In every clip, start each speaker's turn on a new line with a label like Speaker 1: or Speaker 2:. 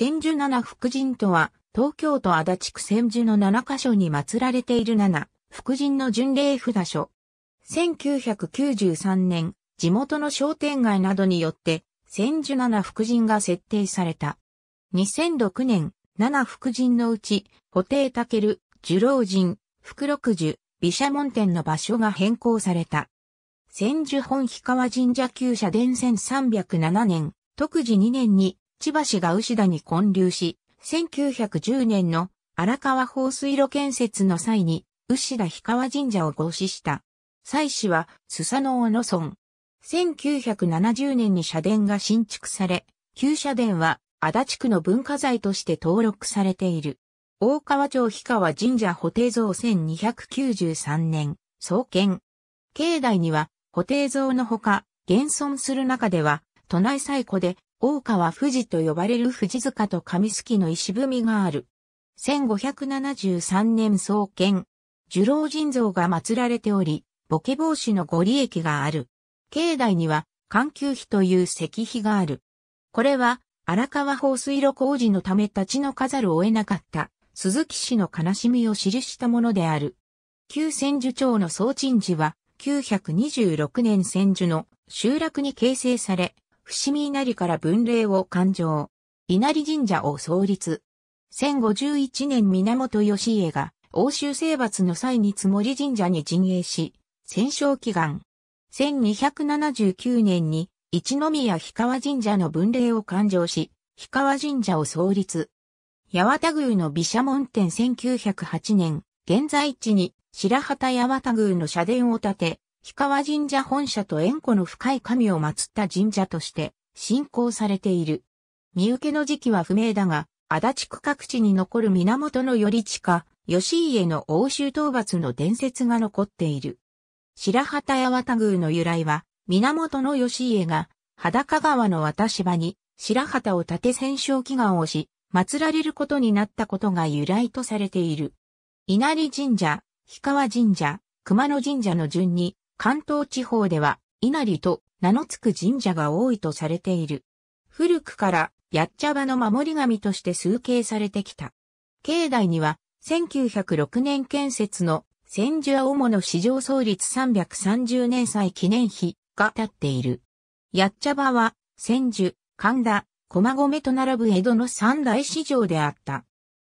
Speaker 1: 千住七福神とは、東京都足立区千住の七箇所に祀られている七福神の巡礼札所。1993年、地元の商店街などによって、千住七福神が設定された。2006年、七福神のうち、布袋健、樹老神、福六樹、毘沙門天の場所が変更された。千住本氷川神社旧社伝1307年、特寺2年に千葉市が牛田に建立し、1910年の荒川放水路建設の際に、牛田氷川神社を合祀した。祭祀は、須佐ノ尾の村。1970年に社殿が新築され、旧社殿は足立区の文化財として登録されている。大川町氷川神社補定像1293年、創建。境内には、補定像のほか、現存する中では、都内最古で大川富士と呼ばれる富士塚と上杉の石踏みがある。1573年創建。樹老人像が祀られており、ボケ防止のご利益がある。境内には、環球碑という石碑がある。これは、荒川放水路工事のため立ちのかざるを得なかった、鈴木氏の悲しみを記したものである。旧千住町の総鎮寺は、926年千住の集落に形成され、伏見稲荷から文霊を勘定。稲荷神社を創立。1051年源義家が欧州征伐の際につもり神社に陣営し、戦勝祈願。1279年に一宮氷川神社の文霊を勘定し、氷川神社を創立。八幡宮の毘沙門天1908年、現在地に白旗八幡宮の社殿を建て、氷川神社本社と縁故の深い神を祀った神社として信仰されている。身請けの時期は不明だが、足立区各地に残る源頼親、吉家の欧州討伐の伝説が残っている。白旗八幡宮の由来は、源義家が裸川の渡し場に白旗を立て戦勝祈願をし、祀られることになったことが由来とされている。稲荷神社、氷川神社、熊野神社の順に、関東地方では、稲荷と名の付く神社が多いとされている。古くから、やっちゃばの守り神として崇敬されてきた。境内には、1906年建設の千住主の市場創立330年祭記念碑が建っている。やっちゃばは、千住、神田、駒込と並ぶ江戸の三大市場であった。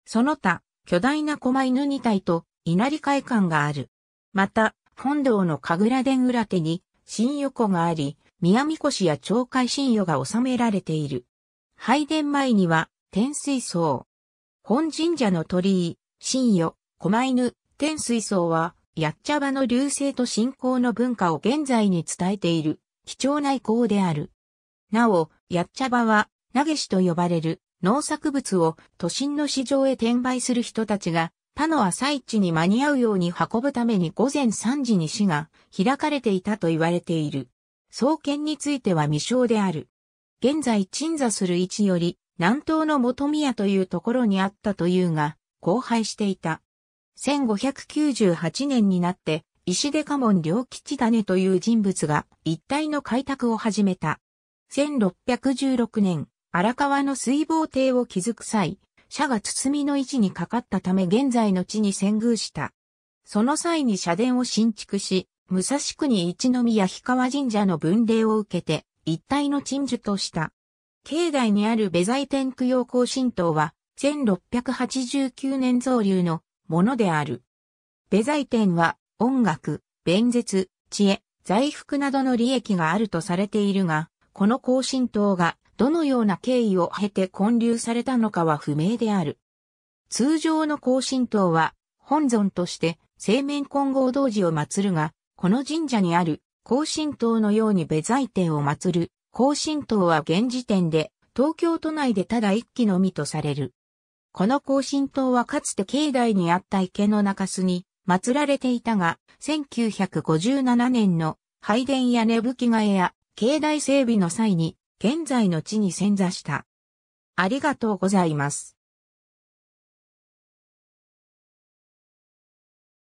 Speaker 1: その他、巨大な狛犬2体と稲荷会館がある。また、本堂の神楽殿裏手に、新横があり、宮神輿や町会新余が収められている。拝殿前には、天水槽。本神社の鳥居、新余、狛犬、天水槽は、やっちゃばの流星と信仰の文化を現在に伝えている、貴重な遺構である。なお、やっちゃばは、投げしと呼ばれる農作物を都心の市場へ転売する人たちが他の朝市に間に合うように運ぶために午前3時に市が開かれていたと言われている。創建については未詳である。現在鎮座する位置より南東の元宮というところにあったというが、荒廃していた。1598年になって石出家門両吉種という人物が一帯の開拓を始めた。1616年、荒川の水防堤を築く際、社が堤の位置にかかったため現在の地に遷宮した。その際に社殿を新築し、武蔵区に一宮氷川神社の分霊を受けて、一体の鎮守とした。境内にあるベザイ天供養行神道は、1689年造流のものである。ベザイ天は、音楽、弁舌、知恵、財福などの利益があるとされているが、この行神道がどのような経緯を経て建立されたのかは不明である。通常の更新塔は、本尊として、青面混合同時を祀るが、この神社にある、更新塔のように別財天を祀る、更新塔は現時点で、東京都内でただ一基のみとされる。この更新塔はかつて境内にあった池の中洲に祀られていたが、1957年の拝殿や根吹き替えや境内整備の際に現在の地に潜座した。ありがとうございます。